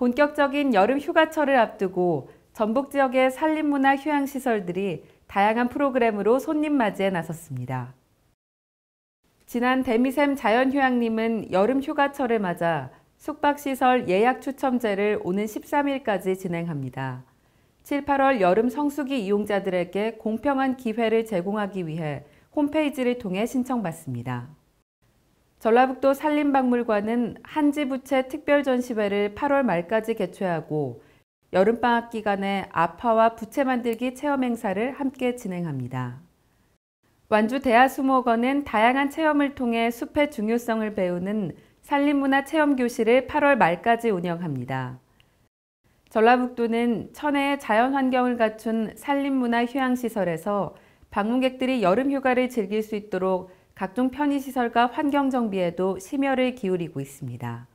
본격적인 여름 휴가철을 앞두고 전북 지역의 산림문화 휴양시설들이 다양한 프로그램으로 손님 맞이에 나섰습니다. 지난 데미샘 자연휴양림은 여름 휴가철을 맞아 숙박시설 예약 추첨제를 오는 13일까지 진행합니다. 7, 8월 여름 성수기 이용자들에게 공평한 기회를 제공하기 위해 홈페이지를 통해 신청받습니다. 전라북도 산림박물관은 한지부채 특별전시회를 8월 말까지 개최하고 여름방학 기간에 아파와 부채 만들기 체험 행사를 함께 진행합니다. 완주 대하수목원은 다양한 체험을 통해 숲의 중요성을 배우는 산림문화 체험 교실을 8월 말까지 운영합니다. 전라북도는 천혜의 자연환경을 갖춘 산림문화 휴양시설에서 방문객들이 여름 휴가를 즐길 수 있도록 각종 편의시설과 환경정비에도 심혈을 기울이고 있습니다.